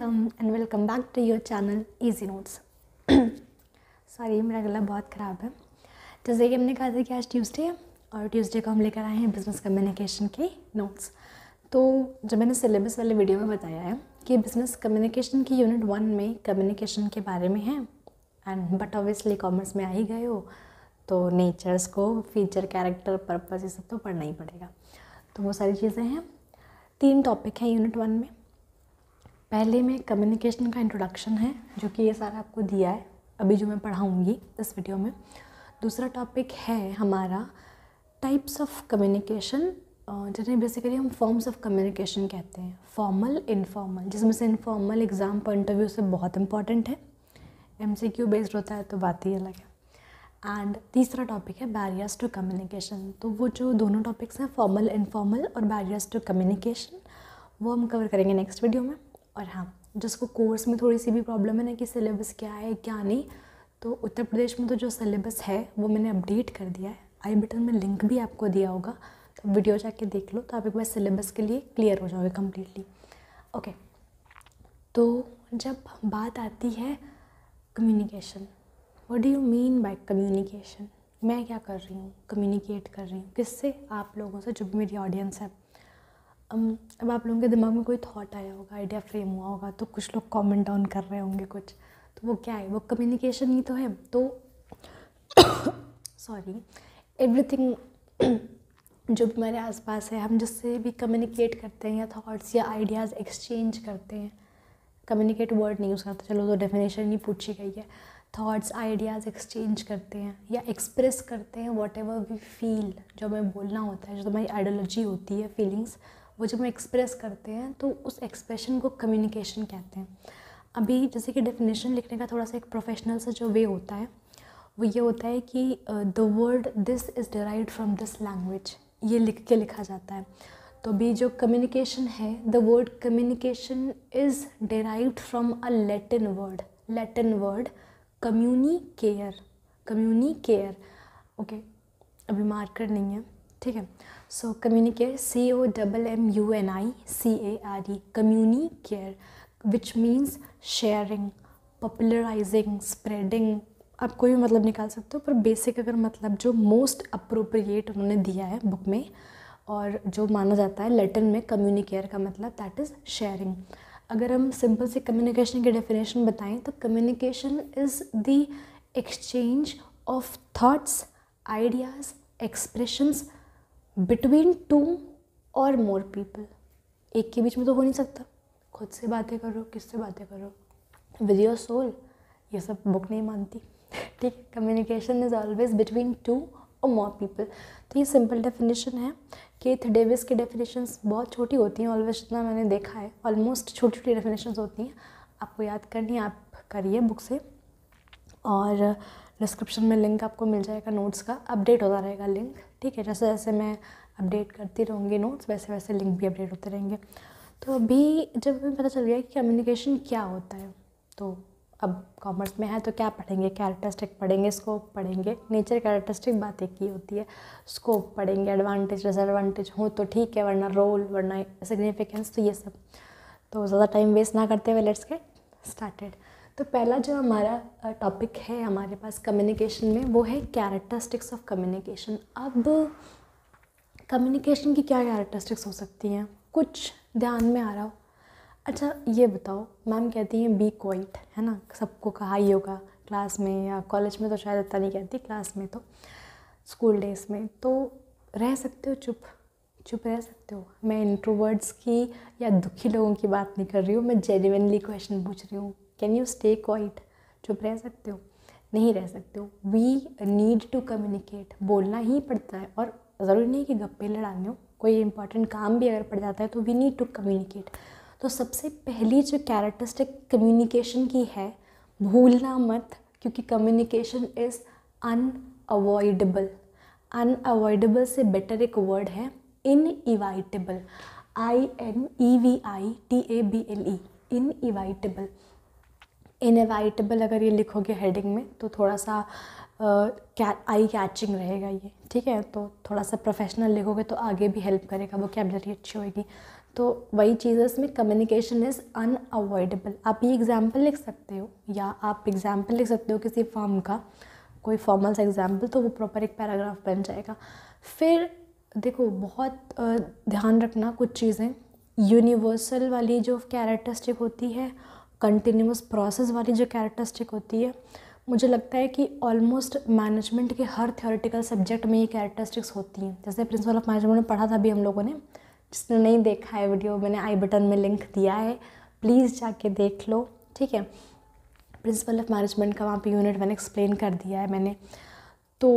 welcome and welcome back to your channel Easy Notes sorry मेरा गला बहुत ख़राब है जैसे कि हमने कहा था कि आज ट्यूसडे है और ट्यूसडे को हम लेकर आए हैं बिज़नेस कम्युनिकेशन के नोट्स तो जब मैंने सिलेबस वाले वीडियो में बताया है कि बिज़नेस कम्युनिकेशन की यूनिट वन में कम्युनिकेशन के बारे में है एंड बट ऑब्वियसली कॉमर्स में आ ही गए हो तो नेचर्स को फीचर कैरेक्टर पर्पज़ ये सब तो पढ़ना ही पड़ेगा तो वो सारी चीज़ें हैं तीन टॉपिक हैं यूनिट वन में पहले में कम्युनिकेशन का इंट्रोडक्शन है जो कि ये सारा आपको दिया है अभी जो मैं पढ़ाऊँगी इस वीडियो में दूसरा टॉपिक है हमारा टाइप्स ऑफ कम्युनिकेशन जिन्हें बेसिकली हम फॉर्म्स ऑफ कम्युनिकेशन कहते हैं फॉर्मल इनफॉर्मल जिसमें से informal exam point of view से बहुत इंपॉर्टेंट है एम सी क्यू बेस्ड होता है तो बात ही अलग है एंड तीसरा टॉपिक है बैरियर्स टू कम्युनिकेशन तो वो जो दोनों टॉपिक्स हैं फॉर्मल इनफॉर्मल और बैरियर्स टू कम्युनिकेशन वो हम कवर करेंगे नेक्स्ट वीडियो में और हाँ जिसको कोर्स में थोड़ी सी भी प्रॉब्लम है ना कि सिलेबस क्या है क्या नहीं तो उत्तर प्रदेश में तो जो सिलेबस है वो मैंने अपडेट कर दिया है आई बटन में लिंक भी आपको दिया होगा तो वीडियो जाके देख लो तो आप एक बार सिलेबस के लिए क्लियर हो जाओगे कम्प्लीटली ओके तो जब बात आती है communication what do you mean by communication मैं क्या कर रही हूँ कम्युनिकेट कर रही हूँ किससे आप लोगों से जो भी मेरी ऑडियंस है अब आप लोगों के दिमाग में कोई थॉट आया होगा आइडिया फ्रेम हुआ होगा तो कुछ लोग कमेंट डाउन कर रहे होंगे कुछ तो वो क्या है वो कम्युनिकेशन ही तो है तो सॉरी एवरीथिंग जो भी हमारे आसपास है हम जिससे भी कम्युनिकेट करते हैं या थॉट्स या आइडियाज़ एक्सचेंज करते हैं कम्युनिकेट वर्ड नहीं यूज़ करते चलो तो डेफिनेशन ही पूछी गई है थॉट्स आइडियाज़ एक्सचेंज करते हैं या एक्सप्रेस करते हैं वॉट एवर वी फील जो हमें बोलना होता है जो हमारी आइडियोलॉजी होती है फीलिंग्स वो जब हम एक्सप्रेस करते हैं तो उस एक्सप्रेशन को कम्युनिकेशन कहते हैं अभी जैसे कि डेफिनेशन लिखने का थोड़ा सा एक प्रोफेशनल सा जो वे होता है वो ये होता है कि the word this is derive from this language ये लिख के लिखा जाता है तो अभी जो कम्युनिकेशन है the word communication is derive from a Latin word Latin word care communicare okay अभी मार्कर नहीं है ठीक है care C O double M U N I C A R E E, care which means sharing popularising spreading आप कोई भी मतलब निकाल सकते हो पर बेसिक अगर मतलब जो मोस्ट अप्रोप्रिएट उन्होंने दिया है बुक में और जो माना जाता है लेटन में कम्युनिकेयर का मतलब दैट इज़ शेयरिंग अगर हम सिंपल से कम्युनिकेशन की डेफिनेशन बताएं तो communication is the exchange of thoughts ideas expressions between two or more people एक के बीच में तो हो नहीं सकता खुद से बातें करो किससे बातें करो विद योर सोल ये सब बुक नहीं मानती ठीक है communication is always between two or more people तो ये सिंपल डेफिनेशन है केथ डेविस की डेफिनेशन बहुत छोटी होती हैं ऑलवेज जितना मैंने देखा है ऑलमोस्ट छोटी छोटी डेफिनेशन होती हैं आपको याद करनी आप करिए बुक से और डिस्क्रिप्शन में लिंक आपको मिल जाएगा नोट्स का अपडेट होता रहेगा लिंक ठीक है जैसे जैसे मैं अपडेट करती रहूँगी नोट्स वैसे वैसे लिंक भी अपडेट होते रहेंगे तो अभी जब हमें पता चल गया कि कम्युनिकेशन क्या होता है तो अब कॉमर्स में है तो क्या पढ़ेंगे कैरेक्टरिस्टिक पढ़ेंगे स्कोप पढ़ेंगे नेचर कैरेक्टरिस्टिक बात एक ही होती है स्कोप पढ़ेंगे एडवांटेज डिसएडवांटेज हो तो ठीक है वरना रोल वरना सिग्निफिकेंस तो ये सब तो ज़्यादा टाइम वेस्ट ना करते हुए लेट्स गेट स्टार्टेड तो पहला जो हमारा टॉपिक है हमारे पास कम्युनिकेशन में वो है कैरेक्टरिस्टिक्स ऑफ कम्युनिकेशन अब कम्युनिकेशन की क्या कैरेक्टरिस्टिक्स हो सकती हैं कुछ ध्यान में आ रहा हो अच्छा ये बताओ मैम कहती हैं बी क्वाइट है ना सबको कहा ही होगा क्लास में या कॉलेज में तो शायद इतना नहीं कहती क्लास में तो स्कूल डेज में तो रह सकते हो चुप चुप रह सकते हो मैं इंट्रोवर्ड्स की या दुखी लोगों की बात नहीं कर रही हूँ मैं जेन्यनली क्वेश्चन पूछ रही हूँ कैन यू स्टे क्वाइट चुप रह सकते हो नहीं रह सकते हो वी नीड टू कम्युनिकेट बोलना ही पड़ता है और ज़रूरी नहीं कि गप्पे लड़ाने हो कोई इंपॉर्टेंट काम भी अगर पड़ जाता है तो वी नीड टू कम्युनिकेट तो सबसे पहली जो कैरेक्टरिस्टिक कम्युनिकेशन की है भूलना मत क्योंकि कम्युनिकेशन इज़ अनअवॉइडेबल अनअवॉइडेबल से बेटर एक वर्ड है inevitable I N E V I T A B L E inevitable inevitable अगर ये लिखोगे हेडिंग में तो थोड़ा सा क्या आई कैचिंग रहेगा ये ठीक है तो थोड़ा सा प्रोफेशनल लिखोगे तो आगे भी हेल्प करेगा वो कैबलरी अच्छी होगी तो वही चीज़ है इसमें कम्युनिकेशन इज़ अनअवॉइडेबल आप ये एग्ज़ाम्पल लिख सकते हो या आप एग्ज़ाम्पल लिख सकते हो किसी फॉर्म का कोई फॉर्मल सा एग्ज़ाम्पल तो वो प्रॉपर एक पैराग्राफ बन जाएगा फिर देखो बहुत ध्यान रखना कुछ चीज़ें यूनिवर्सल वाली जो कैरेक्टरिस्टिक होती है कंटिन्यूस प्रोसेस वाली जो कैरेक्टरिस्टिक होती है मुझे लगता है कि ऑलमोस्ट मैनेजमेंट के हर थ्योरेटिकल सब्जेक्ट में ये कैरेक्टरिस्टिक्स होती हैं जैसे प्रिंसिपल ऑफ मैनेजमेंट में पढ़ा था अभी हम लोगों ने जिसने नहीं देखा है वीडियो मैंने आई बटन में लिंक दिया है प्लीज़ जाके देख लो ठीक है प्रिंसिपल ऑफ मैनेजमेंट का वहाँ पे यूनिट मैंने एक्सप्लेन कर दिया है मैंने तो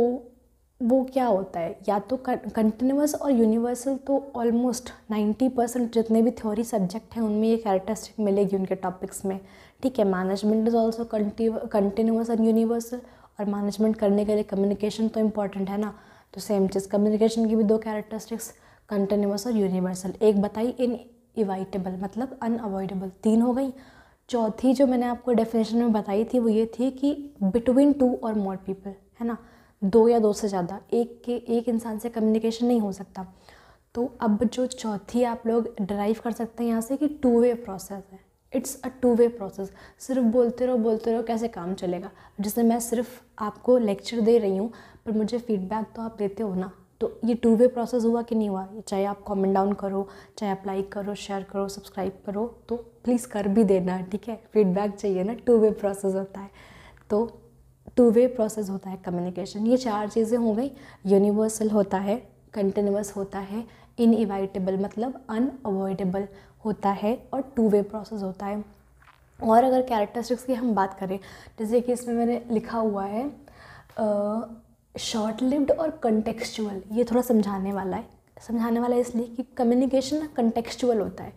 वो क्या होता है या तो कंटिन्यूस और यूनिवर्सल तो ऑलमोस्ट 90 परसेंट जितने भी थ्योरी सब्जेक्ट हैं उनमें ये कैरेक्टरिस्टिक मिलेगी उनके टॉपिक्स में ठीक है management is also continuous and universal और मैनेजमेंट करने के लिए कम्युनिकेशन तो इम्पॉर्टेंट है ना तो सेम चीज़ कम्युनिकेशन की भी दो कैरेक्टरिस्टिक्स कंटिन्यूस और यूनिवर्सल एक बताई इन इवाइटेबल मतलब अनअवॉइडेबल तीन हो गई चौथी जो मैंने आपको डेफिनेशन में बताई थी वो ये थी कि between two or more people है ना दो या दो से ज़्यादा एक के एक इंसान से कम्युनिकेशन नहीं हो सकता तो अब जो चौथी आप लोग ड्राइव कर सकते हैं यहाँ से कि टू वे प्रोसेस है it's a two way process सिर्फ बोलते रहो बोलते रहो कैसे काम चलेगा जैसे मैं सिर्फ आपको लेक्चर दे रही हूँ पर मुझे फीडबैक तो आप देते हो ना तो ये टू वे प्रोसेस हुआ कि नहीं हुआ चाहे आप कॉमेंट डाउन करो चाहे आप लाइक करो शेयर करो सब्सक्राइब करो तो प्लीज़ कर भी देना ठीक है फीडबैक चाहिए ना टू वे प्रोसेस होता है तो टू वे प्रोसेस होता है कम्युनिकेशन ये चार चीज़ें हो गई यूनिवर्सल होता है कंटिन्यूस होता है इनइवाइटेबल मतलब अनअवॉइडेबल होता है और टू वे प्रोसेस होता है और अगर कैरेक्टरिस्टिक्स की हम बात करें जैसे कि इसमें मैंने लिखा हुआ है शॉर्ट लिव्ड और कंटेक्चुअल ये थोड़ा समझाने वाला है समझाने वाला है इसलिए कि कम्युनिकेशन ना कंटेक्चुअल होता है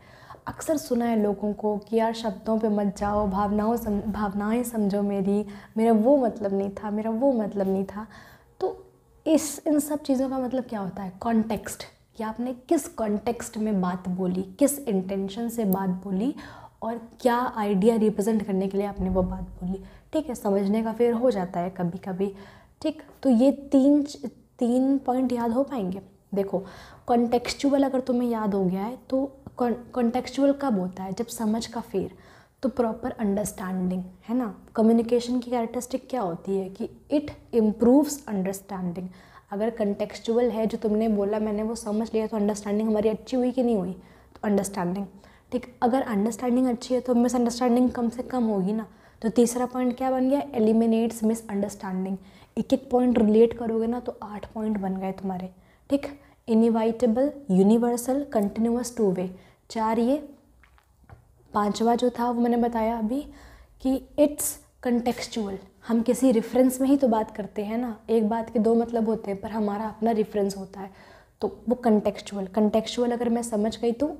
अक्सर सुना है लोगों को कि यार शब्दों पे मत जाओ भावनाओं सम भावनाएँ समझो मेरी मेरा वो मतलब नहीं था मेरा वो मतलब नहीं था तो इस इन सब चीज़ों का मतलब क्या होता है कॉन्टेक्स्ट कि आपने किस कॉन्टेक्स्ट में बात बोली किस इंटेंशन से बात बोली और क्या आइडिया रिप्रेजेंट करने के लिए आपने वो बात बोली ठीक है समझने का फिर हो जाता है कभी कभी ठीक तो ये तीन तीन पॉइंट याद हो पाएंगे देखो कॉन्टेक्चुअल अगर तुम्हें याद हो गया है तो कॉन्टेक्चुअल कब होता है जब समझ का फेर तो प्रॉपर अंडरस्टैंडिंग है ना कम्युनिकेशन की कैरेक्टरिस्टिक क्या होती है कि इट इम्प्रूव्स अंडरस्टैंडिंग अगर कंटेक्चुअल है जो तुमने बोला मैंने वो समझ लिया तो अंडरस्टैंडिंग हमारी अच्छी हुई कि नहीं हुई तो अंडरस्टैंडिंग ठीक अगर अंडरस्टैंडिंग अच्छी है तो मिस अंडरस्टैंडिंग कम से कम होगी ना तो तीसरा पॉइंट क्या बन गया एलिमिनेट्स अंडरस्टैंडिंग एक एक पॉइंट रिलेट करोगे ना तो आठ पॉइंट बन गए तुम्हारे ठीक inevitable universal continuous two way चार ये पांचवा जो था वो मैंने बताया अभी कि इट्स कंटेक्चुअल हम किसी रेफरेंस में ही तो बात करते हैं ना एक बात के दो मतलब होते हैं पर हमारा अपना रेफरेंस होता है तो वो कंटेक्चुअल कंटेक्चुअल अगर मैं समझ गई तो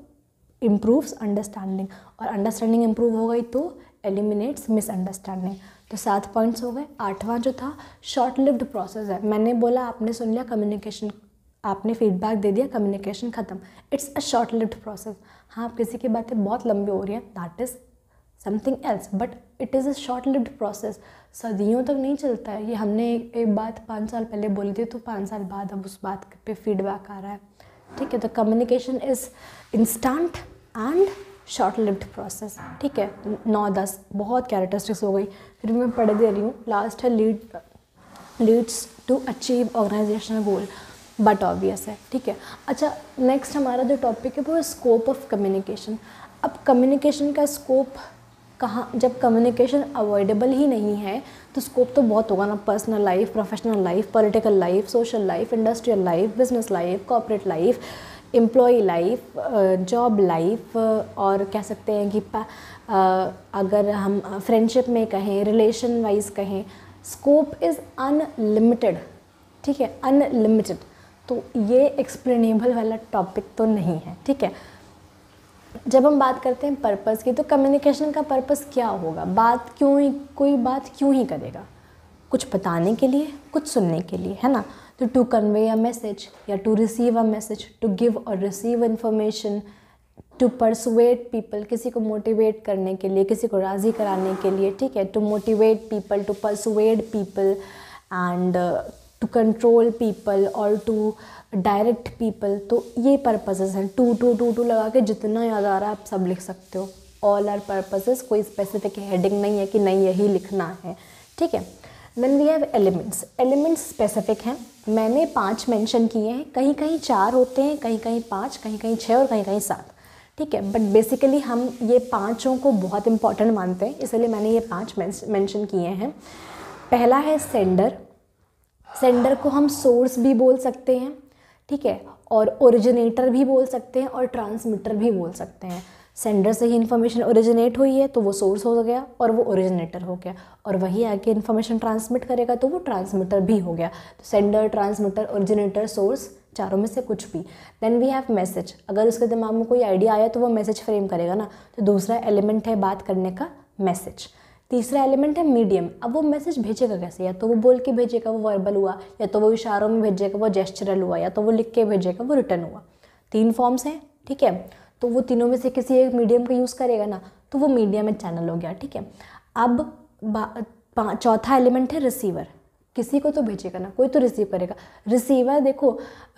इम्प्रूव्स अंडरस्टैंडिंग और अंडरस्टैंडिंग इम्प्रूव हो गई तो एलिमिनेट्स मिसअंडरस्टैंडिंग तो सात पॉइंट्स हो गए आठवां जो था शॉर्ट लिव्ड प्रोसेस है मैंने बोला आपने सुन लिया कम्युनिकेशन आपने फीडबैक दे दिया कम्युनिकेशन ख़त्म it's a short lived process हाँ आप किसी की बातें बहुत लंबी हो रही हैं that is something else but it is a short lived process सदियों तक नहीं चलता है ये हमने एक बात पाँच साल पहले बोली थी तो पाँच साल बाद अब उस बात पे फीडबैक आ रहा है ठीक है तो communication is instant and short lived process ठीक है नौ दस बहुत कैरेक्टरिस्टिक्स हो गई फिर मैं पढ़ दे रही हूँ लास्ट है lead leads to achieve organisational goal but obvious है ठीक है अच्छा नेक्स्ट हमारा जो टॉपिक है वो है स्कोप ऑफ कम्युनिकेशन अब कम्युनिकेशन का स्कोप कहाँ जब कम्युनिकेशन अवॉइडेबल ही नहीं है तो स्कोप तो बहुत होगा ना personal life professional life political life social life industrial life business life corporate life employ life job life और कह सकते हैं कि आ, uh, अगर हम फ्रेंडशिप uh, में कहें रिलेशन वाइज कहें स्कोप इज़ अनलिमिटेड ठीक है अनलिमिटेड तो ये एक्सप्लेनेबल वाला टॉपिक तो नहीं है ठीक है जब हम बात करते हैं पर्पस की तो कम्युनिकेशन का पर्पस क्या होगा बात क्यों ही कोई बात क्यों ही करेगा कुछ बताने के लिए कुछ सुनने के लिए है ना तो टू कन्वे अ मैसेज या to receive a message to give और receive information to persuade people किसी को मोटिवेट करने के लिए किसी को राज़ी कराने के लिए ठीक है to motivate people to persuade people and to control people और टू डायरेक्ट पीपल तो ये पर्पजेज़ हैं टू टू टू टू लगा के जितना याद आ रहा है आप सब लिख सकते हो ऑल आर पर्पजेज़ कोई स्पेसिफिक हेडिंग नहीं है कि नहीं यही लिखना है ठीक है then we have elements elements specific हैं मैंने पाँच मैंशन किए हैं कहीं कहीं चार होते हैं कहीं कहीं पाँच कहीं कहीं छः और कहीं कहीं सात ठीक है बट बेसिकली हम ये पाँचों को बहुत इंपॉर्टेंट मानते हैं इसलिए मैंने ये पाँच मैंशन किए हैं पहला है सेंडर सेंडर को हम सोर्स भी बोल सकते हैं ठीक है और ओरिजिनेटर भी बोल सकते हैं और ट्रांसमीटर भी बोल सकते हैं सेंडर से ही इन्फॉर्मेशन ओरिजिनेट हुई है तो वो सोर्स हो गया और वो ओरिजिनेटर हो गया और वही आके इन्फॉर्मेशन ट्रांसमिट करेगा तो वो ट्रांसमीटर भी हो गया तो सेंडर ट्रांसमीटर ओरिजिनेटर सोर्स चारों में से कुछ भी देन वी हैव मैसेज अगर उसके दिमाग में कोई आइडिया आया तो वो मैसेज फ्रेम करेगा ना तो दूसरा एलिमेंट है बात करने का मैसेज तीसरा एलिमेंट है मीडियम अब वो मैसेज भेजेगा कैसे या तो वो बोल के भेजेगा वो वर्बल हुआ या तो वो इशारों में भेजेगा वो जेस्चरल हुआ या तो वो लिख के भेजेगा वो रिटर्न हुआ तीन फॉर्म्स हैं ठीक है तो वो तीनों में से किसी एक मीडियम का यूज़ करेगा ना तो वो मीडियम में चैनल हो गया ठीक है अब चौथा एलिमेंट है रिसीवर किसी को तो भेजेगा ना कोई तो रिसीव करेगा रिसीवर देखो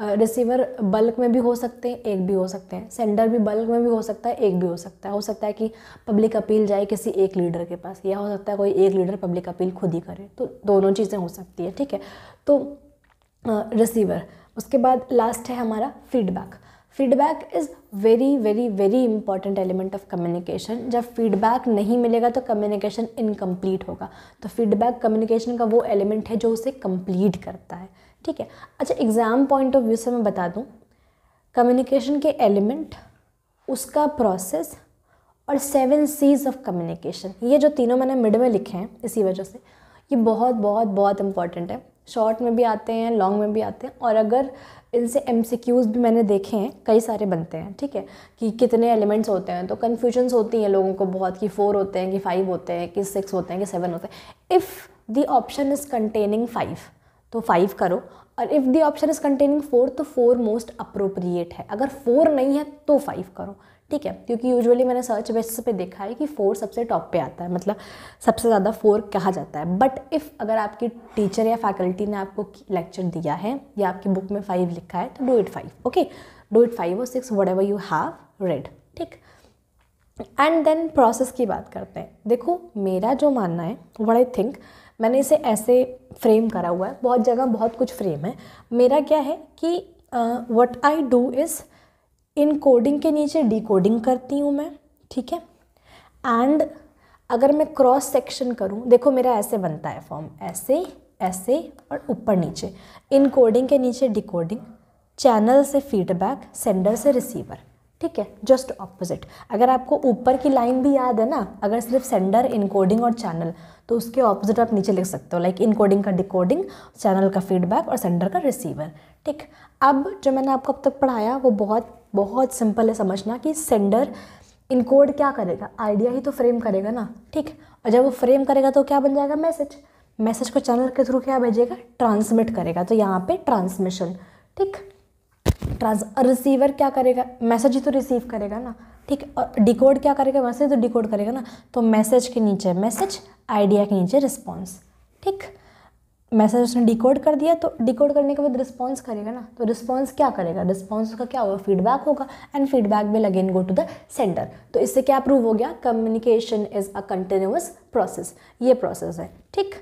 रिसीवर बल्क में भी हो सकते हैं एक भी हो सकते हैं सेंडर भी बल्क में भी हो सकता है एक भी हो सकता है हो सकता है कि पब्लिक अपील जाए किसी एक लीडर के पास या हो सकता है कोई एक लीडर पब्लिक अपील खुद ही करे तो दोनों चीज़ें हो सकती है ठीक है तो रिसीवर उसके बाद लास्ट है हमारा feedback feedback is very very very important element of communication जब फीडबैक नहीं मिलेगा तो कम्युनिकेशन इनकम्प्लीट होगा तो फीडबैक कम्युनिकेशन का वो एलिमेंट है जो उसे कम्प्लीट करता है ठीक है अच्छा एग्ज़ाम पॉइंट ऑफ व्यू से मैं बता दूँ कम्युनिकेशन के एलिमेंट उसका प्रोसेस और सेवन सीज ऑफ कम्युनिकेशन ये जो तीनों मैंने मिड में लिखे हैं इसी वजह से ये बहुत बहुत बहुत इम्पॉर्टेंट है शॉर्ट में भी आते हैं लॉन्ग में भी आते हैं और अगर इनसे एम भी मैंने देखे हैं कई सारे बनते हैं ठीक है कि कितने एलिमेंट्स होते हैं तो कन्फ्यूजन्स होती हैं लोगों को बहुत कि फ़ोर होते हैं कि फाइव होते हैं कि सिक्स होते हैं कि सेवन होते हैं if the option is containing five तो फाइव करो और if the option is containing four तो फोर मोस्ट अप्रोप्रिएट है अगर फोर नहीं है तो फाइव करो ठीक है क्योंकि यूजुअली मैंने सर्च बेसिस पे देखा है कि फोर सबसे टॉप पे आता है मतलब सबसे ज़्यादा फोर कहा जाता है बट इफ़ अगर आपकी टीचर या फैकल्टी ने आपको लेक्चर दिया है या आपकी बुक में फाइव लिखा है तो do it five okay do it five और six what you have read ठीक एंड देन प्रोसेस की बात करते हैं देखो मेरा जो मानना है वट आई थिंक मैंने इसे ऐसे फ्रेम करा हुआ है बहुत जगह बहुत कुछ फ्रेम है मेरा क्या है कि what I do is encoding के नीचे डिकोडिंग करती हूँ मैं ठीक है एंड अगर मैं क्रॉस सेक्शन करूँ देखो मेरा ऐसे बनता है फॉर्म ऐसे ऐसे और ऊपर नीचे इन कोडिंग के नीचे डिकोडिंग चैनल से फीडबैक सेंडर से रिसीवर ठीक है जस्ट ऑपोजिट अगर आपको ऊपर की लाइन भी याद है ना अगर सिर्फ सेंडर इनकोडिंग और चैनल तो उसके ऑपोजिट आप नीचे लिख सकते हो लाइक इनकोडिंग का डिकोडिंग चैनल का फीडबैक और सेंडर का रिसीवर ठीक अब जो मैंने आपको अब तक पढ़ाया वो बहुत बहुत सिंपल है समझना कि सेंडर इनकोड क्या करेगा आइडिया ही तो फ्रेम करेगा ना ठीक और जब वो फ्रेम करेगा तो क्या बन जाएगा मैसेज मैसेज को चैनल के थ्रू क्या भेजेगा ट्रांसमिट करेगा तो यहाँ पे ट्रांसमिशन ठीक ट्रांस रिसीवर क्या करेगा मैसेज ही तो रिसीव करेगा ना ठीक और डिकोड क्या करेगा मैसेज तो डिकोड करेगा ना तो मैसेज के नीचे मैसेज आइडिया के नीचे रिस्पॉन्स ठीक मैसेज उसने डिकोड कर दिया तो डिकोड करने के बाद रिस्पॉन्स करेगा ना तो रिस्पॉन्स क्या करेगा रिस्पॉन्स उसका क्या होगा फीडबैक होगा and feedback will again go to the sender तो इससे क्या प्रूव हो गया communication is a continuous process ये प्रोसेस है ठीक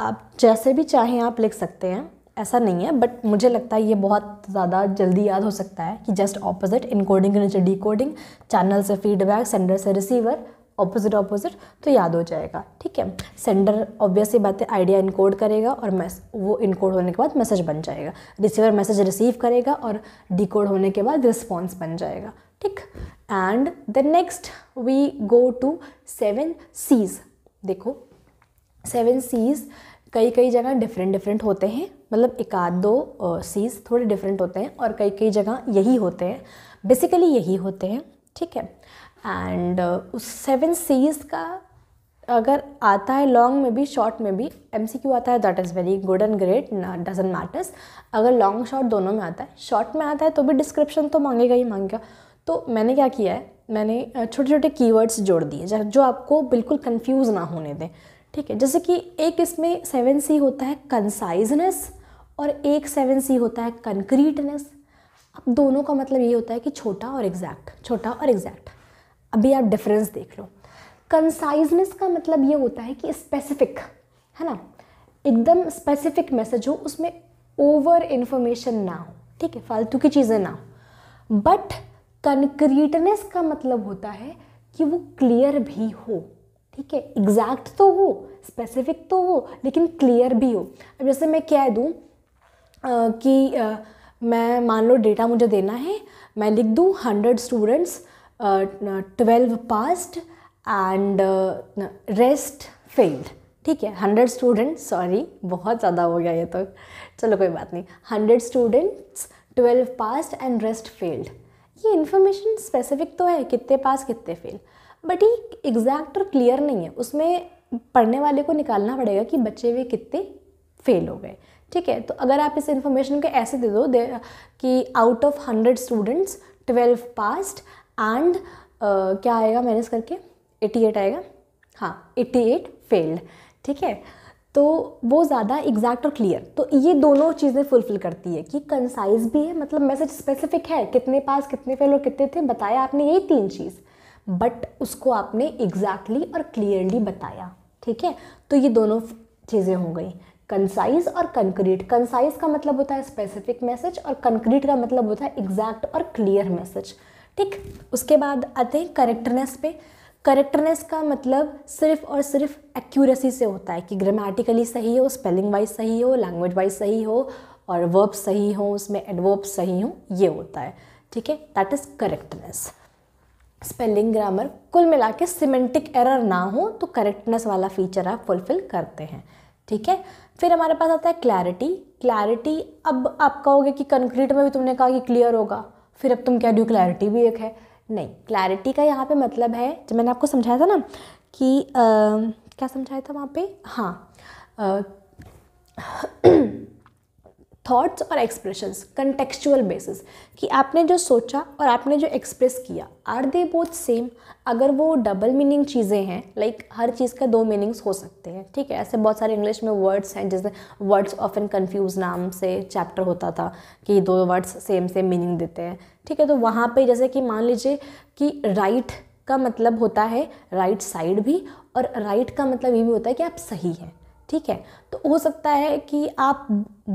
आप जैसे भी चाहें आप लिख सकते हैं ऐसा नहीं है बट मुझे लगता है ये बहुत ज़्यादा जल्दी याद हो सकता है कि जस्ट ऑपोजिट इनकोडिंग के नीचे डी कोडिंग चैनल से फीडबैक सेंडर से रिसीवर ऑपोजिट ऑपोजिट तो याद हो जाएगा ठीक है सेंडर ऑब्वियस ही बात है आइडिया इनकोड करेगा और मैस वो इनकोड होने के बाद मैसेज बन जाएगा रिसीवर मैसेज रिसीव करेगा और डिकोड होने के बाद रिस्पॉन्स बन जाएगा ठीक and the next we go to seven Cs देखो सेवन सीज कई कई जगह डिफरेंट डिफरेंट होते हैं मतलब एक आध दो सीज़ थोड़े डिफरेंट होते हैं और कई कई जगह यही होते हैं बेसिकली यही होते हैं ठीक है एंड uh, उस सेवन सीज का अगर आता है लॉन्ग में भी शॉर्ट में भी एम सी आता है that is very good and great doesn't matters अगर लॉन्ग शॉर्ट दोनों में आता है शॉर्ट में आता है तो भी डिस्क्रिप्शन तो मांगेगा ही मांगेगा तो मैंने क्या किया है मैंने छोटे छोटे कीवर्ड्स जोड़ दिए जो आपको बिल्कुल कंफ्यूज ना होने दें ठीक है जैसे कि एक इसमें सेवन सी होता है कंसाइजनेस और एक सेवन सी होता है कंक्रीटनेस अब दोनों का मतलब ये होता है कि छोटा और एग्जैक्ट छोटा और एग्जैक्ट अभी आप डिफरेंस देख लो कंसाइजनेस का मतलब ये होता है कि स्पेसिफिक है ना एकदम स्पेसिफिक मैसेज हो उसमें ओवर इन्फॉर्मेशन ना हो ठीक है फालतू की चीज़ें ना हो बट कंक्रीटनेस का मतलब होता है कि वो क्लियर भी हो ठीक है एग्जैक्ट तो हो स्पेसिफिक तो हो लेकिन क्लियर भी हो अब जैसे मैं कह दूँ कि आ, मैं मान लो डेटा मुझे देना है मैं लिख दूँ hundred students twelve passed and rest failed ठीक है हंड्रेड स्टूडेंट सॉरी बहुत ज़्यादा हो गया ये तो चलो कोई बात नहीं hundred students twelve passed and rest failed ये इन्फॉर्मेशन स्पेसिफिक तो है कितने पास कितने फेल बट ये एग्जैक्ट और क्लियर नहीं है उसमें पढ़ने वाले को निकालना पड़ेगा कि बच्चे वे कितने फेल हो गए ठीक है तो अगर आप इस इन्फॉर्मेशन को ऐसे दे दो दे, कि out of hundred students twelve passed and क्या आएगा मैनेज करके एटी एट आएगा हाँ एट्टी एट फेल्ड ठीक है तो वो ज़्यादा एग्जैक्ट और क्लियर तो ये दोनों चीज़ें फुलफिल करती है कि कंसाइज भी है मतलब मैसेज स्पेसिफिक है कितने पास कितने फेल और कितने थे बताया आपने यही तीन चीज़ बट उसको आपने एग्जैक्टली exactly और क्लियरली बताया ठीक है तो ये दोनों चीज़ें हो गई कंसाइज और कंक्रीट कंसाइज का मतलब होता है स्पेसिफिक मैसेज और कंक्रीट का मतलब होता है एग्जैक्ट और क्लियर मैसेज ठीक उसके बाद आते हैं करेक्टनेस पे करेक्टनेस का मतलब सिर्फ और सिर्फ एक्यूरेसी से होता है कि ग्रामेटिकली सही हो स्पेलिंग वाइज सही हो लैंग्वेज वाइज सही हो और वर्ब सही हो उसमें एडवर्ब सही हो ये होता है ठीक है that is correctness spelling grammar कुल मिला के सिमेंटिक एरर ना हो तो करेक्टनेस वाला फीचर आप फुलफिल करते हैं ठीक है फिर हमारे पास आता है क्लैरिटी क्लैरिटी अब आप कहोगे कि कंक्रीट में भी तुमने कहा कि क्लियर होगा फिर अब तुम कह रहे हो क्लैरिटी भी एक है नहीं क्लैरिटी का यहाँ पे मतलब है जब मैंने आपको समझाया था ना कि आ, क्या समझाया था वहाँ पे हाँ आ, थॉट्स और एक्सप्रेशंस कंटेक्चुअल बेसिस कि आपने जो सोचा और आपने जो एक्सप्रेस किया आर दे बोथ सेम अगर वो डबल मीनिंग चीज़ें हैं लाइक like, हर चीज़ का दो मीनिंग्स हो सकते हैं ठीक है ऐसे बहुत सारे इंग्लिश में वर्ड्स हैं जैसे वर्ड्स ऑफ एन कन्फ्यूज नाम से चैप्टर होता था कि दो वर्ड्स सेम सेम मीनिंग देते हैं ठीक है तो वहाँ पे जैसे कि मान लीजिए कि राइट का मतलब होता है राइट right साइड भी और राइट right का मतलब ये भी होता है कि आप सही हैं ठीक है तो हो सकता है कि आप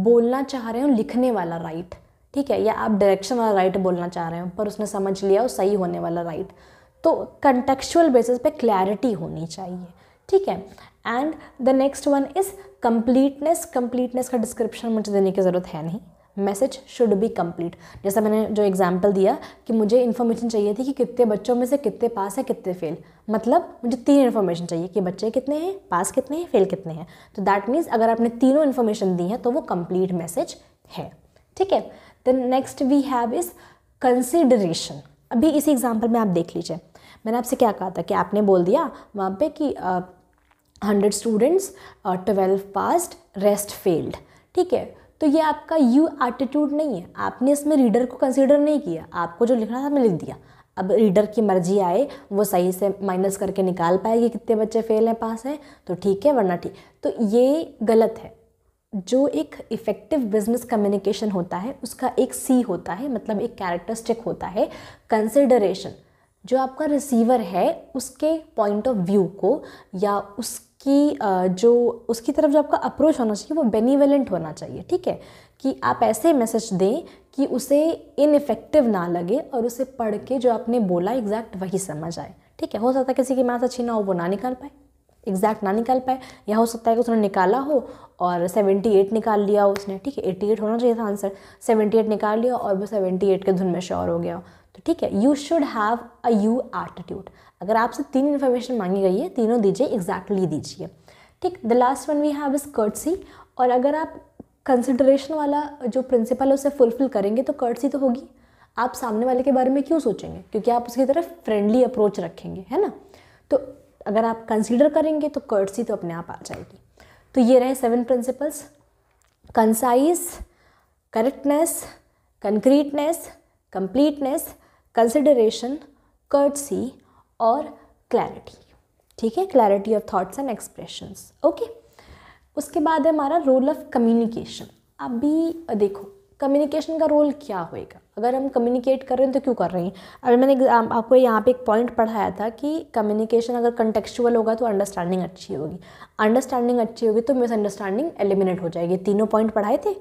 बोलना चाह रहे हो लिखने वाला राइट ठीक है या आप डायरेक्शन वाला राइट बोलना चाह रहे हो पर उसने समझ लिया वो सही होने वाला राइट तो कंटेक्चुअल बेसिस पे क्लैरिटी होनी चाहिए ठीक है and the next one is completeness completeness का डिस्क्रिप्शन मुझे देने की ज़रूरत है नहीं मैसेज शुड बी कंप्लीट जैसा मैंने जो एग्जाम्पल दिया कि मुझे इन्फॉर्मेशन चाहिए थी कि कितने बच्चों में से कितने पास है कितने फेल मतलब मुझे तीन इन्फॉर्मेशन चाहिए कि बच्चे कितने हैं पास कितने हैं फेल कितने हैं तो दैट मीन्स अगर आपने तीनों इन्फॉर्मेशन दी है तो वो कंप्लीट मैसेज है ठीक है then next we have is consideration अभी इसी एग्जाम्पल में आप देख लीजिए मैंने आपसे क्या कहा था कि आपने बोल दिया वहाँ पे कि hundred students twelve passed rest failed ठीक है तो ये आपका यू एटीट्यूड नहीं है आपने इसमें रीडर को कंसिडर नहीं किया आपको जो लिखना था मैं लिख दिया अब रीडर की मर्जी आए वो सही से माइनस करके निकाल पाएगी कितने बच्चे फेल हैं पास हैं तो ठीक है वरना ठीक तो ये गलत है जो एक इफ़ेक्टिव बिजनेस कम्युनिकेशन होता है उसका एक सी होता है मतलब एक कैरेक्टरिस्टिक होता है कंसिडरेशन जो आपका रिसीवर है उसके पॉइंट ऑफ व्यू को या उस कि जो उसकी तरफ जो आपका अप्रोच होना चाहिए वो बेनिवेलेंट होना चाहिए ठीक है कि आप ऐसे मैसेज दें कि उसे इनफेक्टिव ना लगे और उसे पढ़ के जो आपने बोला एग्जैक्ट वही समझ आए ठीक है हो सकता है किसी की मैथ अच्छी ना हो वो ना निकाल पाए एग्जैक्ट ना निकाल पाए या हो सकता है कि उसने निकाला हो और एट निकाल लिया उसने ठीक है एट होना चाहिए था आंसर सेवेंटी एट निकाल लिया और वो सेवेंटी एट के धुन में श्योर हो गया हो तो ठीक है you should have a you attitude अगर आपसे तीन इन्फॉर्मेशन मांगी गई है तीनों दीजिए एग्जैक्टली दीजिए ठीक the last one we have is courtesy और अगर आप कंसिडरेशन वाला जो प्रिंसिपल है उसे फुलफिल करेंगे तो कर्टसी तो होगी आप सामने वाले के बारे में क्यों सोचेंगे क्योंकि आप उसकी तरफ फ्रेंडली अप्रोच रखेंगे है ना तो अगर आप कंसिडर करेंगे तो कर्टसी तो अपने आप आ जाएगी तो ये रहे seven principles concise correctness concreteness completeness consideration courtesy और क्लैरिटी ठीक है clarity of thoughts and expressions okay उसके बाद है हमारा रोल ऑफ कम्युनिकेशन अभी देखो कम्युनिकेशन का रोल क्या होएगा अगर हम कम्युनिकेट कर रहे हैं तो क्यों कर रहे हैं अगर मैंने आपको यहाँ पे एक पॉइंट पढ़ाया था कि कम्युनिकेशन अगर कंटेक्चुअल होगा तो अंडरस्टैंडिंग अच्छी होगी अंडरस्टैंडिंग अच्छी होगी तो मिसअंडरस्टैंडिंग एलिमिनेट हो जाएगी तीनों पॉइंट पढ़ाए थे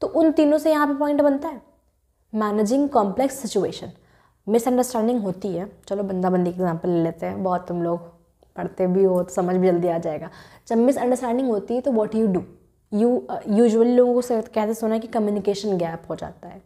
तो उन तीनों से यहाँ पे पॉइंट बनता है मैनेजिंग कॉम्प्लेक्स सिचुएशन मिसअंडरस्टैंडिंग होती है चलो बंदा बंदी एग्जाम्पल ले लेते हैं बहुत तुम लोग पढ़ते भी हो तो समझ भी जल्दी आ जाएगा जब मिसअंडरस्टैंडिंग होती है तो what you do you usually लोगों को कहते सुना कि कम्युनिकेशन गैप हो जाता है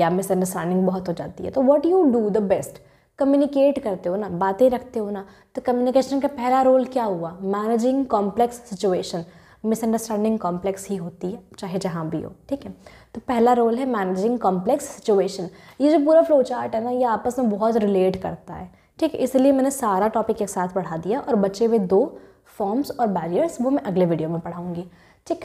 या मिसअंडरस्टैंडिंग बहुत हो जाती है तो what you do the best communicate करते हो ना बातें रखते हो ना तो कम्युनिकेशन का पहला रोल क्या हुआ managing complex situation misunderstanding complex ही होती है चाहे जहाँ भी हो ठीक है तो पहला रोल है मैनेजिंग कॉम्प्लेक्स सिचुएशन ये जो पूरा फ्लो चार्ट है ना ये आपस में बहुत रिलेट करता है ठीक है इसलिए मैंने सारा टॉपिक एक साथ पढ़ा दिया और बचे हुए दो फॉर्म्स और बैरियर्स वो मैं अगले वीडियो में पढ़ाऊँगी ठीक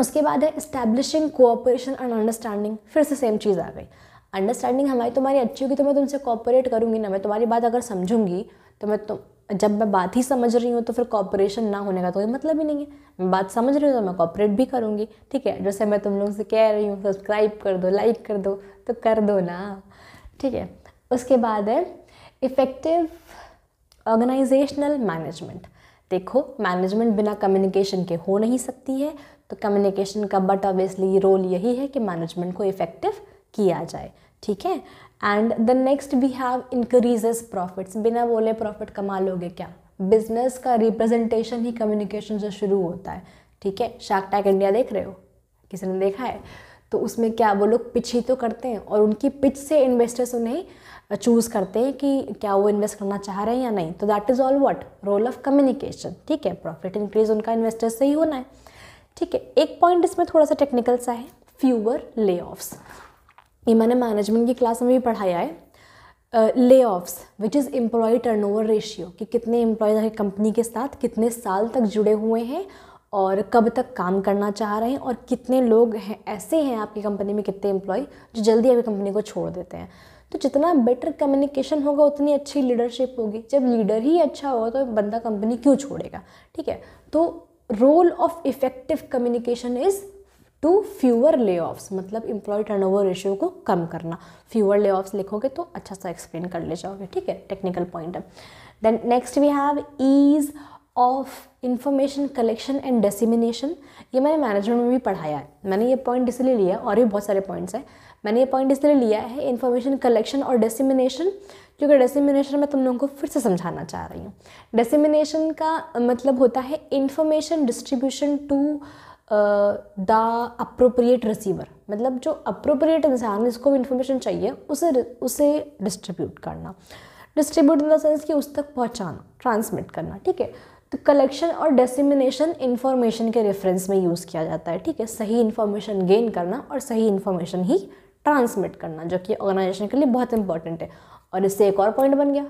उसके बाद है इस्टेब्लिशिंग कोऑपरेशन एंड अंडरस्टैंडिंग फिर से सेम चीज़ आ गई अंडरस्टैंडिंग हमारी तुम्हारी अच्छी होगी तो मैं तुमसे कॉपरेट करूँगी ना मैं तुम्हारी बात अगर समझूंगी तो मैं तुम जब मैं बात ही समझ रही हूँ तो फिर कॉपरेशन ना होने का कोई मतलब ही नहीं है मैं बात समझ रही हूँ तो मैं कॉपरेट भी करूँगी ठीक है जैसे मैं तुम लोग से कह रही हूँ सब्सक्राइब कर दो लाइक कर दो तो कर दो ना ठीक है उसके बाद है इफ़ेक्टिव ऑर्गेनाइजेशनल मैनेजमेंट देखो मैनेजमेंट बिना कम्युनिकेशन के हो नहीं सकती है तो कम्युनिकेशन का बट ऑब्वियसली रोल यही है कि मैनेजमेंट को इफ़ेक्टिव किया जाए ठीक है and the next we have increases profits बिना बोले प्रॉफिट कमा लोगे क्या बिजनेस का रिप्रेजेंटेशन ही कम्युनिकेशन से शुरू होता है ठीक है शार्क टैक इंडिया देख रहे हो किसी ने देखा है तो उसमें क्या वो लोग पिच ही तो करते हैं और उनकी पिच से इन्वेस्टर्स उन्हें चूज़ करते हैं कि क्या वो इन्वेस्ट करना चाह रहे हैं या नहीं तो that is all what role of communication ठीक है प्रॉफिट इंक्रीज उनका इन्वेस्टर्स से ही होना है ठीक है एक पॉइंट इसमें थोड़ा सा टेक्निकल सा है फ्यूअर ले मैंने मैनेजमेंट की क्लास में भी पढ़ाया है layoffs which is employ turnover ratio कि कितने एम्प्लॉय कंपनी के साथ कितने साल तक जुड़े हुए हैं और कब तक काम करना चाह रहे हैं और कितने लोग हैं ऐसे हैं आपकी कंपनी में कितने एम्प्लॉय जो जल्दी आपकी कंपनी को छोड़ देते हैं तो जितना बेटर कम्युनिकेशन होगा उतनी अच्छी लीडरशिप होगी जब लीडर ही अच्छा होगा तो बंदा कंपनी क्यों छोड़ेगा ठीक है तो role of effective communication is to fewer layoffs मतलब टर्न ओवर रेशियो को कम करना फ्यूअर ले ऑफ्स लिखोगे तो अच्छा सा एक्सप्लेन कर ले जाओगे ठीक है टेक्निकल पॉइंट है then next we have ease of information collection and dissemination ये मैंने मैनेजमेंट में भी पढ़ाया है मैंने ये पॉइंट इसलिए लिया और भी बहुत सारे पॉइंट्स हैं मैंने ये पॉइंट इसलिए लिया है इन्फॉर्मेशन कलेक्शन और डेसिमिनेशन क्योंकि डेसिमिनेशन मैं तुम लोगों को फिर से समझाना चाह रही हूँ डेसिमिनेशन का मतलब होता है information distribution to the appropriate receiver मतलब जो अप्रोप्रिएट इंसान जिसको भी इन्फॉर्मेशन चाहिए उसे उसे डिस्ट्रीब्यूट करना डिस्ट्रीब्यूट इन द सेंस कि उस तक पहुंचाना ट्रांसमिट करना ठीक है तो कलेक्शन और डेसिमिनेशन इन्फॉर्मेशन के रेफरेंस में यूज़ किया जाता है ठीक है सही इन्फॉर्मेशन गेन करना और सही इन्फॉर्मेशन ही ट्रांसमिट करना जो कि ऑर्गेनाइजेशन के लिए बहुत इंपॉर्टेंट है और इससे एक और पॉइंट बन गया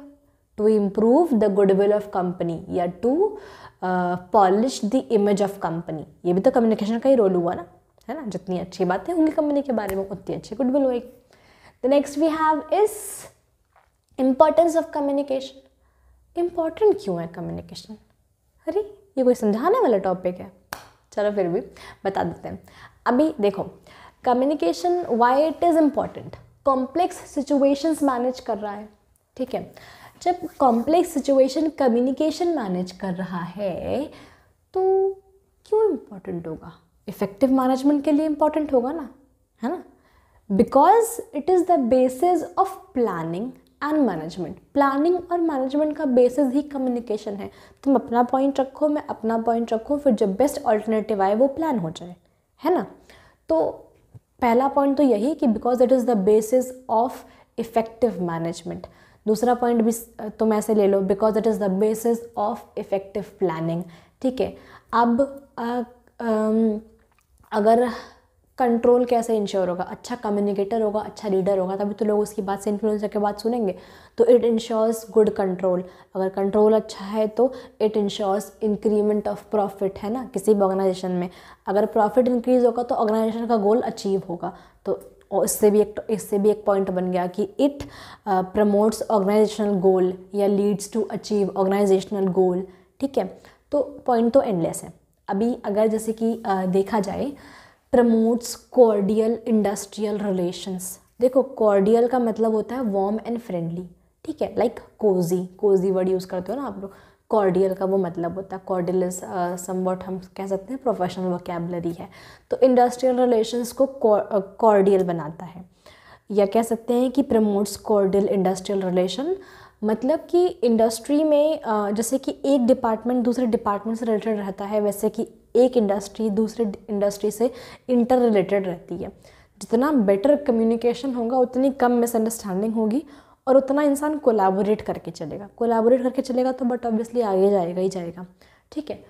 to improve the goodwill of company या to polish the image of company ये भी तो कम्युनिकेशन का ही रोल हुआ ना है ना जितनी अच्छी बातें होंगी कंपनी के बारे में उतनी अच्छी गुडविल हुई the next we have is importance of communication important क्यों है कम्युनिकेशन अरे ये कोई समझाने वाला टॉपिक है चलो फिर भी बता देते हैं अभी देखो communication why it is important complex situations manage कर रहा है ठीक है जब कॉम्प्लेक्स सिचुएशन कम्युनिकेशन मैनेज कर रहा है तो क्यों इम्पोर्टेंट होगा इफ़ेक्टिव मैनेजमेंट के लिए इम्पॉर्टेंट होगा ना है ना because it is the basis of planning and management planning और मैनेजमेंट का बेसिस ही कम्युनिकेशन है तुम अपना पॉइंट रखो मैं अपना पॉइंट रखूँ फिर जब बेस्ट ऑल्टरनेटिव आए वो प्लान हो जाए है ना तो पहला पॉइंट तो यही कि because it is the basis of effective management दूसरा पॉइंट भी तुम ऐसे ले लो because it is the basis of effective planning ठीक है अब आ, आ, अगर कंट्रोल कैसे इंश्योर होगा अच्छा कम्युनिकेटर होगा अच्छा लीडर होगा तभी तो लोग उसकी बात से इन्फ्लुएंसर के बात सुनेंगे तो इट इंश्योर्स गुड कंट्रोल अगर कंट्रोल अच्छा है तो it ensures increment of profit है ना किसी भी ऑर्गेनाइजेशन में अगर प्रॉफिट इंक्रीज होगा तो ऑर्गेनाइजेशन का गोल अचीव होगा तो और इससे भी एक इससे भी एक पॉइंट बन गया कि इट प्रमोट्स ऑर्गेनाइजेशनल गोल या leads to achieve organisational goal ठीक है तो पॉइंट तो एंडलेस है अभी अगर जैसे कि uh, देखा जाए प्रमोट्स कॉर्डियल इंडस्ट्रियल रिलेशंस देखो कॉर्डियल का मतलब होता है वॉर्म एंड फ्रेंडली ठीक है like cosy cosy word use करते हो ना आप लोग कॉर्डियल का वो मतलब होता है कॉर्डियल इज समवट हम कह सकते हैं प्रोफेशनल वोकेबलरी है तो इंडस्ट्रियल रिलेशंस को कॉर्डियल बनाता है या कह सकते हैं कि प्रमोट्स कॉर्डियल इंडस्ट्रियल रिलेशन मतलब कि इंडस्ट्री में जैसे कि एक डिपार्टमेंट दूसरे डिपार्टमेंट से रिलेटेड रहता है वैसे कि एक इंडस्ट्री दूसरे इंडस्ट्री से इंटर रिलेटेड रहती है जितना बेटर कम्युनिकेशन होगा उतनी कम मिसअंडरस्टैंडिंग होगी और उतना इंसान कोलाबोरेट करके चलेगा कोलाबोरेट करके चलेगा तो बट ऑब्वियसली आगे जाएगा ही जाएगा ठीक है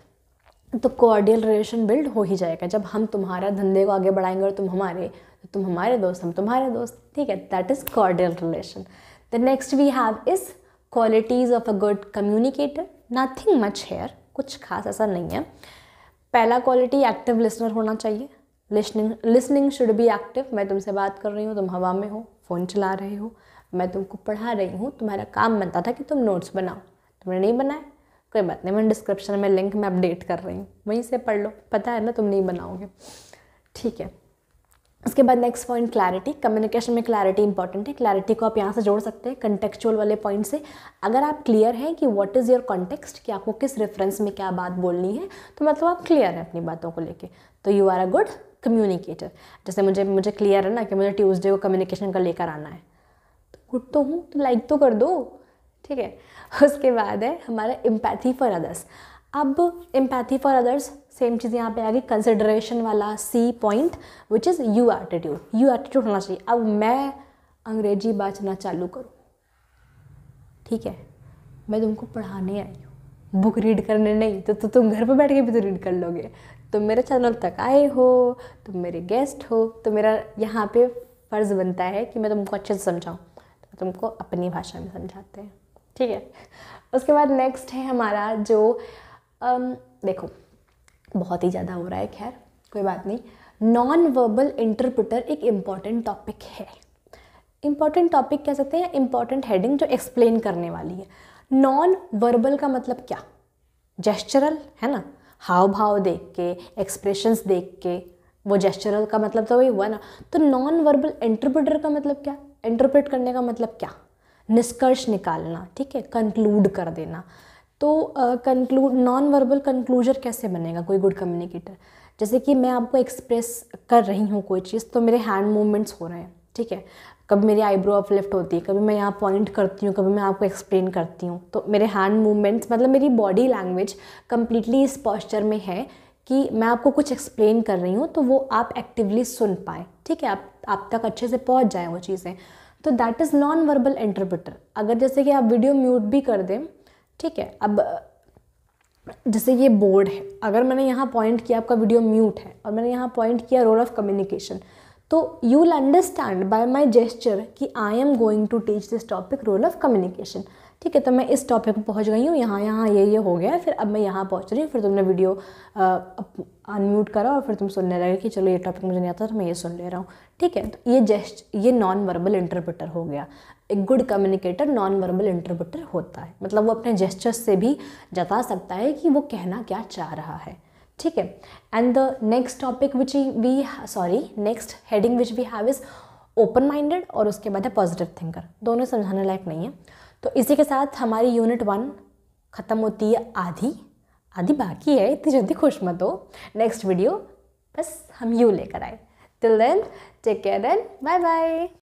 तो कोऑर्डियल रिलेशन बिल्ड हो ही जाएगा जब हम तुम्हारा धंधे को आगे बढ़ाएंगे और तुम हमारे तो तुम हमारे दोस्त हम तुम्हारे दोस्त ठीक है that is cordial relation the next we have is qualities of a good communicator nothing much here कुछ खास ऐसा नहीं है पहला क्वालिटी एक्टिव लिसनर होना चाहिए listening listening should be active मैं तुमसे बात कर रही हूँ तुम हवा में हो फ़ोन चला रहे हो मैं तुमको पढ़ा रही हूँ तुम्हारा काम बनता था कि तुम नोट्स बनाओ तुमने नहीं बनाए कोई बात नहीं मैं डिस्क्रिप्शन में लिंक में अपडेट कर रही हूँ वहीं से पढ़ लो पता है ना तुम नहीं बनाओगे ठीक है उसके बाद नेक्स्ट पॉइंट क्लैरिटी कम्युनिकेशन में क्लैरिटी इंपॉर्टेंट है क्लैरिटी को आप यहाँ से जोड़ सकते हैं कंटेक्चुअल वाले पॉइंट से अगर आप क्लियर हैं कि व्हाट इज़ योर कॉन्टेक्स्ट कि आपको किस रेफरेंस में क्या बात बोलनी है तो मतलब आप क्लियर हैं अपनी बातों को लेके तो you are a good communicator जैसे मुझे मुझे क्लियर है ना कि मुझे ट्यूसडे को कम्युनिकेशन का लेकर आना है गुड तो हूँ तो लाइक तो कर दो ठीक है उसके बाद है हमारा एम्पैथी फॉर अदर्स अब एम्पैथी फॉर अदर्स सेम चीज़ यहाँ पे आ गई कंसिडरेशन वाला C point which is you attitude you attitude होना चाहिए अब मैं अंग्रेजी बाँचना चालू करूँ ठीक है मैं तुमको पढ़ाने आई हूँ बुक रीड करने नहीं तो, तो तुम घर पर बैठ के भी तो रीड कर लोगे तुम मेरे चैनल तक आए हो तुम मेरे गेस्ट हो तो मेरा यहाँ पे फ़र्ज़ बनता है कि मैं तुमको अच्छे से समझाऊँ तुमको अपनी भाषा में समझाते हैं ठीक है उसके बाद नेक्स्ट है हमारा जो अम, देखो बहुत ही ज़्यादा हो रहा है खैर कोई बात नहीं नॉन वर्बल इंटरप्रिटर एक इम्पॉर्टेंट टॉपिक है इम्पॉर्टेंट टॉपिक कह सकते हैं इम्पॉर्टेंट हेडिंग जो एक्सप्लेन करने वाली है नॉन वर्बल का मतलब क्या जेस्चरल है ना हाव भाव देख के एक्सप्रेशंस देख के वो जेस्चरल का मतलब तो वही हुआ ना तो नॉन वर्बल इंटरप्रिटर का मतलब क्या इंटरप्रेट करने का मतलब क्या निष्कर्ष निकालना ठीक है कंक्लूड कर देना तो कंक्लूड नॉन वर्बल कंक्लूजर कैसे बनेगा कोई गुड कम्युनिकेटर जैसे कि मैं आपको एक्सप्रेस कर रही हूँ कोई चीज़ तो मेरे हैंड मूवमेंट्स हो रहे हैं ठीक है कभी मेरी आईब्रो अपलिफ्ट होती है कभी मैं यहाँ पॉइंट करती हूँ कभी मैं आपको एक्सप्लेन करती हूँ तो मेरे हैंड मूवमेंट्स मतलब मेरी बॉडी लैंग्वेज कम्प्लीटली इस पॉस्चर में है कि मैं आपको कुछ एक्सप्लेन कर रही हूँ तो वो आप एक्टिवली सुन पाए ठीक है आप आप तक अच्छे से पहुंच जाए वो चीज़ें तो that is non verbal interpreter अगर जैसे कि आप वीडियो म्यूट भी कर दें ठीक है अब जैसे ये बोर्ड है अगर मैंने यहाँ पॉइंट किया आपका वीडियो म्यूट है और मैंने यहाँ पॉइंट किया रोल ऑफ कम्युनिकेशन तो you will understand by my gesture कि I am going to teach this topic role of communication ठीक है तो मैं इस टॉपिक पर पहुँच गई हूँ यहाँ यहाँ ये ये हो गया फिर अब मैं यहाँ पहुँच रही हूँ फिर तुमने वीडियो अनम्यूट करा और फिर तुम सुनने लगे कि चलो ये टॉपिक मुझे नहीं आता तो मैं ये सुन ले रहा हूँ ठीक है तो ये जेस्ट ये नॉन वर्बल इंटरप्रेटर हो गया एक good communicator non verbal interpreter होता है मतलब वो अपने जेस्चर्स से भी जता सकता है कि वो कहना क्या चाह रहा है ठीक है and the next topic which we sorry next heading which we have is open minded और उसके बाद है पॉजिटिव थिंकर दोनों समझाने लायक नहीं है तो इसी के साथ हमारी यूनिट वन ख़त्म होती है आधी आधी बाकी है इतनी जल्दी खुश मत हो नेक्स्ट वीडियो बस हम यू लेकर आए till then take care then bye bye